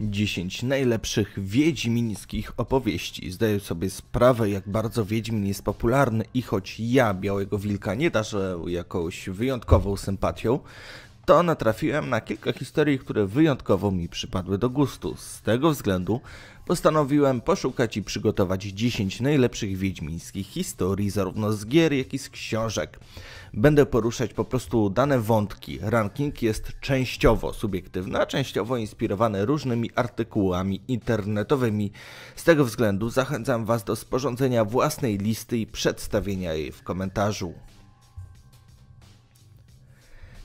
10 najlepszych wiedźmińskich opowieści. Zdaję sobie sprawę, jak bardzo Wiedźmin jest popularny i choć ja Białego Wilka nie darzę jakąś wyjątkową sympatią, to natrafiłem na kilka historii, które wyjątkowo mi przypadły do gustu. Z tego względu postanowiłem poszukać i przygotować 10 najlepszych wiedźmińskich historii, zarówno z gier, jak i z książek. Będę poruszać po prostu dane wątki. Ranking jest częściowo subiektywny, a częściowo inspirowany różnymi artykułami internetowymi. Z tego względu zachęcam Was do sporządzenia własnej listy i przedstawienia jej w komentarzu.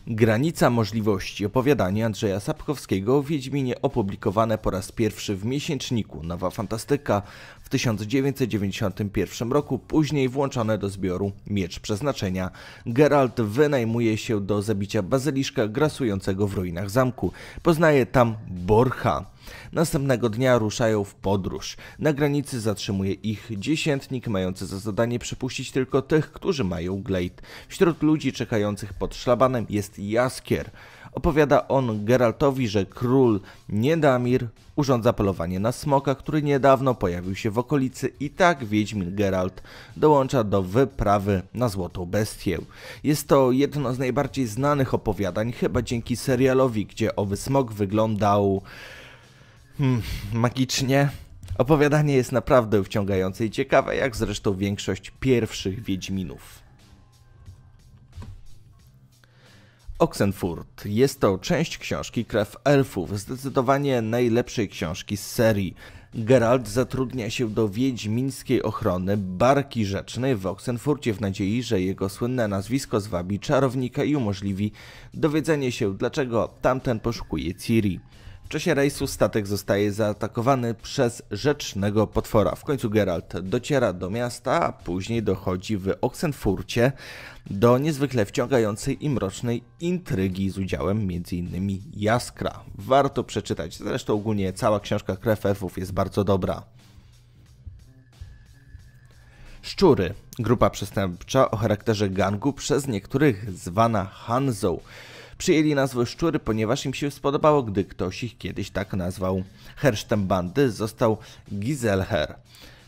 Granica możliwości opowiadanie Andrzeja Sapkowskiego o Wiedźminie opublikowane po raz pierwszy w miesięczniku Nowa Fantastyka w 1991 roku, później włączone do zbioru Miecz Przeznaczenia. Geralt wynajmuje się do zabicia bazyliszka grasującego w ruinach zamku. Poznaje tam Borcha, Następnego dnia ruszają w podróż. Na granicy zatrzymuje ich dziesiętnik mający za zadanie przepuścić tylko tych, którzy mają Glade. Wśród ludzi czekających pod szlabanem jest Jaskier. Opowiada on Geraltowi, że król Niedamir urządza polowanie na smoka, który niedawno pojawił się w okolicy i tak Wiedźmin Geralt dołącza do wyprawy na Złotą Bestię. Jest to jedno z najbardziej znanych opowiadań, chyba dzięki serialowi, gdzie owy smok wyglądał Hmm, magicznie. Opowiadanie jest naprawdę wciągające i ciekawe, jak zresztą większość pierwszych Wiedźminów. Oxenfurt. Jest to część książki Krew Elfów, zdecydowanie najlepszej książki z serii. Geralt zatrudnia się do wiedźmińskiej ochrony Barki Rzecznej w Oxenfurcie w nadziei, że jego słynne nazwisko zwabi czarownika i umożliwi dowiedzenie się, dlaczego tamten poszukuje Ciri czasie rejsu statek zostaje zaatakowany przez rzecznego potwora. W końcu Geralt dociera do miasta, a później dochodzi w Oxenfurcie do niezwykle wciągającej i mrocznej intrygi z udziałem m.in. Jaskra. Warto przeczytać, zresztą ogólnie cała książka Krew Elfów jest bardzo dobra. Szczury, grupa przestępcza o charakterze gangu przez niektórych zwana Hanzą. Przyjęli nazwę szczury, ponieważ im się spodobało, gdy ktoś ich kiedyś tak nazwał. Hersztem bandy został Giselher.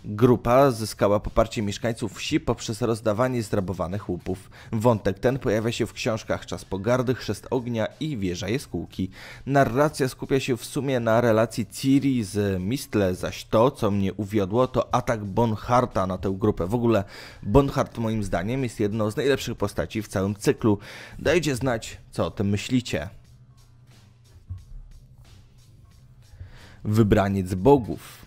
Grupa zyskała poparcie mieszkańców wsi poprzez rozdawanie zrabowanych łupów. Wątek ten pojawia się w książkach Czas Pogardy, Chrzest Ognia i Wieża Jaskółki. Narracja skupia się w sumie na relacji Ciri z Mistle, zaś to, co mnie uwiodło, to atak Bonharta na tę grupę. W ogóle Bonhart moim zdaniem jest jedną z najlepszych postaci w całym cyklu. Dajcie znać, co o tym myślicie. Wybraniec bogów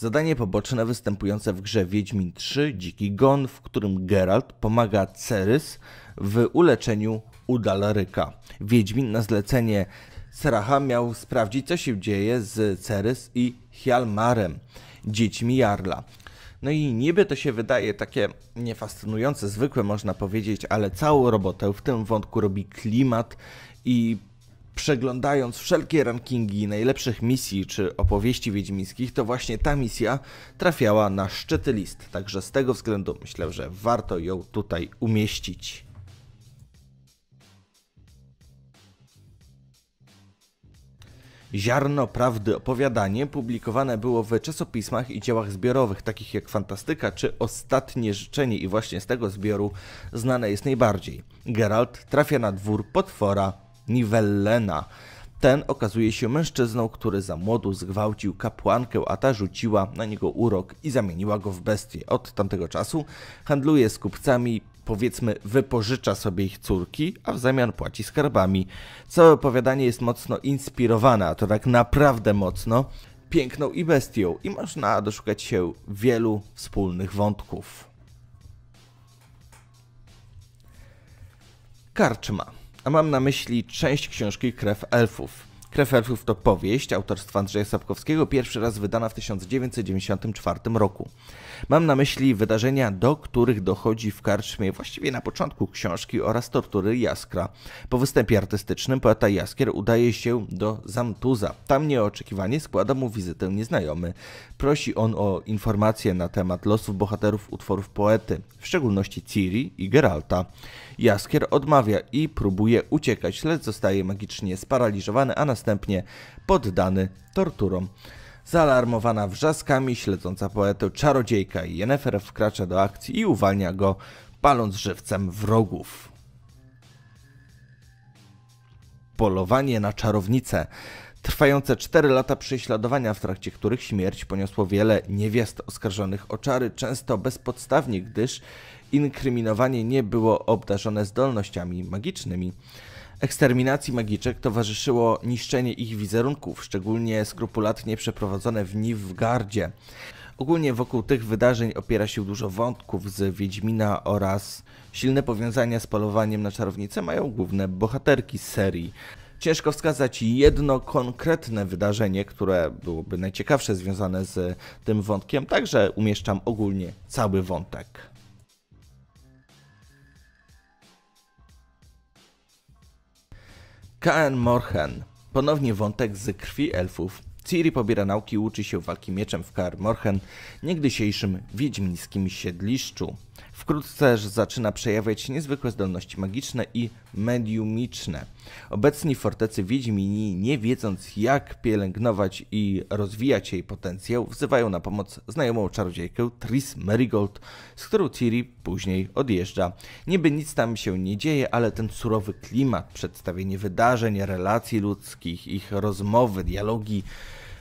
Zadanie poboczne występujące w grze Wiedźmin 3 Dziki Gon, w którym Geralt pomaga Cerys w uleczeniu Udalaryka. Wiedźmin na zlecenie Seraha miał sprawdzić, co się dzieje z Cerys i Hjalmarem, dziećmi Jarla. No i niby to się wydaje takie niefascynujące, zwykłe można powiedzieć, ale całą robotę w tym wątku robi klimat i przeglądając wszelkie rankingi najlepszych misji czy opowieści wiedźmińskich, to właśnie ta misja trafiała na szczyty list. Także z tego względu myślę, że warto ją tutaj umieścić. Ziarno Prawdy Opowiadanie publikowane było w czasopismach i dziełach zbiorowych, takich jak Fantastyka czy Ostatnie Życzenie i właśnie z tego zbioru znane jest najbardziej. Geralt trafia na dwór potwora Nivellena. Ten okazuje się mężczyzną, który za młodu zgwałcił kapłankę, a ta rzuciła na niego urok i zamieniła go w bestię. Od tamtego czasu handluje z kupcami, powiedzmy wypożycza sobie ich córki, a w zamian płaci skarbami. Całe opowiadanie jest mocno inspirowane, a to tak naprawdę mocno, piękną i bestią i można doszukać się wielu wspólnych wątków. Karczma mam na myśli część książki Krew Elfów. Krew Elfów to powieść autorstwa Andrzeja Sapkowskiego, pierwszy raz wydana w 1994 roku. Mam na myśli wydarzenia, do których dochodzi w karczmie właściwie na początku książki oraz tortury Jaskra. Po występie artystycznym poeta Jaskier udaje się do Zamtuza. Tam nieoczekiwanie składa mu wizytę nieznajomy. Prosi on o informacje na temat losów bohaterów utworów poety, w szczególności Ciri i Geralta. Jaskier odmawia i próbuje uciekać, lecz zostaje magicznie sparaliżowany, a następnie poddany torturom. Zaalarmowana wrzaskami, śledząca poetę czarodziejka Yennefer wkracza do akcji i uwalnia go, paląc żywcem wrogów. Polowanie na czarownicę. Trwające 4 lata prześladowania, w trakcie których śmierć poniosło wiele niewiast oskarżonych o czary, często bezpodstawnie, gdyż inkryminowanie nie było obdarzone zdolnościami magicznymi. Eksterminacji magiczek towarzyszyło niszczenie ich wizerunków, szczególnie skrupulatnie przeprowadzone w gardzie. Ogólnie wokół tych wydarzeń opiera się dużo wątków z Wiedźmina oraz silne powiązania z polowaniem na czarownicę mają główne bohaterki serii. Ciężko wskazać jedno konkretne wydarzenie, które byłoby najciekawsze związane z tym wątkiem, także umieszczam ogólnie cały wątek. K.N. Morhen. Ponownie wątek z krwi elfów. Ciri pobiera nauki i uczy się walki mieczem w K.R. Morhen, niegdysiejszym wiedźmińskim siedliszczu. Wkrótce też zaczyna przejawiać niezwykłe zdolności magiczne i mediumiczne. Obecni fortecy Wiedźmini, nie wiedząc jak pielęgnować i rozwijać jej potencjał, wzywają na pomoc znajomą czarodziejkę Tris Merigold, z którą Ciri później odjeżdża. Niby nic tam się nie dzieje, ale ten surowy klimat, przedstawienie wydarzeń, relacji ludzkich, ich rozmowy, dialogi,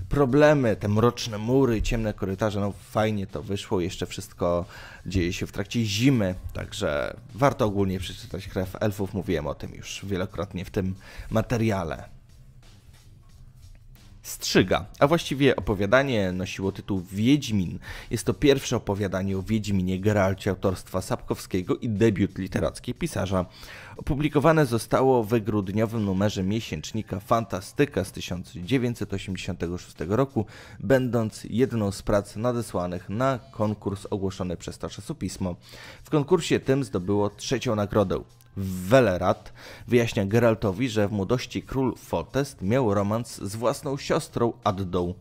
problemy, te mroczne mury, ciemne korytarze, no fajnie to wyszło, jeszcze wszystko dzieje się w trakcie zimy, także warto ogólnie przeczytać Krew Elfów, mówiłem o tym już wielokrotnie w tym materiale. Strzyga, a właściwie opowiadanie nosiło tytuł Wiedźmin. Jest to pierwsze opowiadanie o Wiedźminie Geralcie autorstwa Sapkowskiego i debiut literacki pisarza. Opublikowane zostało we grudniowym numerze miesięcznika Fantastyka z 1986 roku, będąc jedną z prac nadesłanych na konkurs ogłoszony przez to czasopismo. W konkursie tym zdobyło trzecią nagrodę Welerat wyjaśnia Geraltowi, że w młodości król Foltest miał romans z własną siostrą Addą.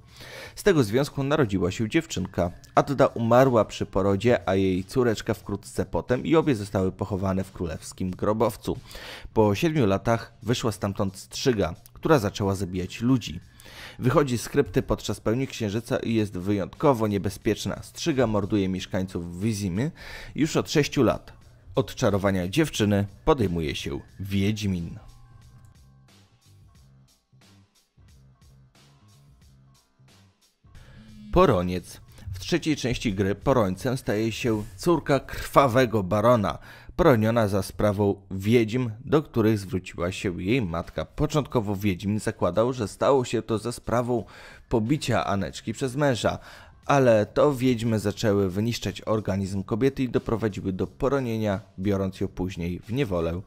Z tego związku narodziła się dziewczynka. Adda umarła przy porodzie, a jej córeczka wkrótce potem i obie zostały pochowane w królewskim grobowcu. Po siedmiu latach wyszła stamtąd strzyga, która zaczęła zabijać ludzi. Wychodzi z krypty podczas pełni księżyca i jest wyjątkowo niebezpieczna. Strzyga morduje mieszkańców Wizimy już od 6 lat odczarowania dziewczyny podejmuje się Wiedźmin. Poroniec. W trzeciej części gry porońcem staje się córka krwawego barona, poroniona za sprawą wiedźm, do których zwróciła się jej matka. Początkowo wiedźmin zakładał, że stało się to za sprawą pobicia Aneczki przez męża, ale to wiedźmy zaczęły wyniszczać organizm kobiety i doprowadziły do poronienia, biorąc ją później w niewolę.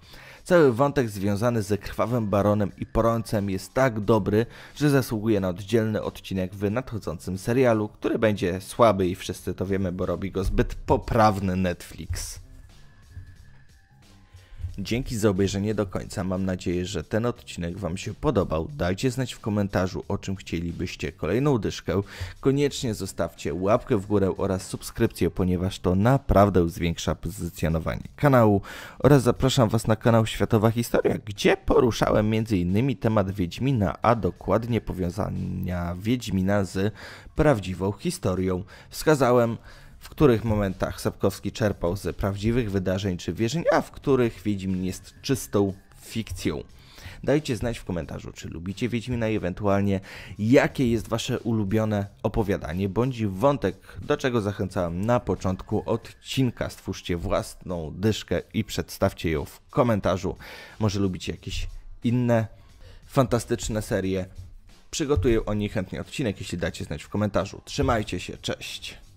Cały wątek związany ze krwawym baronem i porońcem jest tak dobry, że zasługuje na oddzielny odcinek w nadchodzącym serialu, który będzie słaby i wszyscy to wiemy, bo robi go zbyt poprawny Netflix. Dzięki za obejrzenie do końca. Mam nadzieję, że ten odcinek Wam się podobał. Dajcie znać w komentarzu, o czym chcielibyście kolejną dyszkę. Koniecznie zostawcie łapkę w górę oraz subskrypcję, ponieważ to naprawdę zwiększa pozycjonowanie kanału. Oraz zapraszam Was na kanał Światowa Historia, gdzie poruszałem m.in. temat Wiedźmina, a dokładnie powiązania Wiedźmina z prawdziwą historią. Wskazałem w których momentach Sapkowski czerpał z prawdziwych wydarzeń czy wierzeń, a w których Wiedźmin jest czystą fikcją. Dajcie znać w komentarzu, czy lubicie Wiedźmina i ewentualnie jakie jest wasze ulubione opowiadanie bądź wątek, do czego zachęcałem na początku odcinka. Stwórzcie własną dyszkę i przedstawcie ją w komentarzu. Może lubicie jakieś inne fantastyczne serie. Przygotuję o niej chętnie odcinek, jeśli dacie znać w komentarzu. Trzymajcie się, cześć!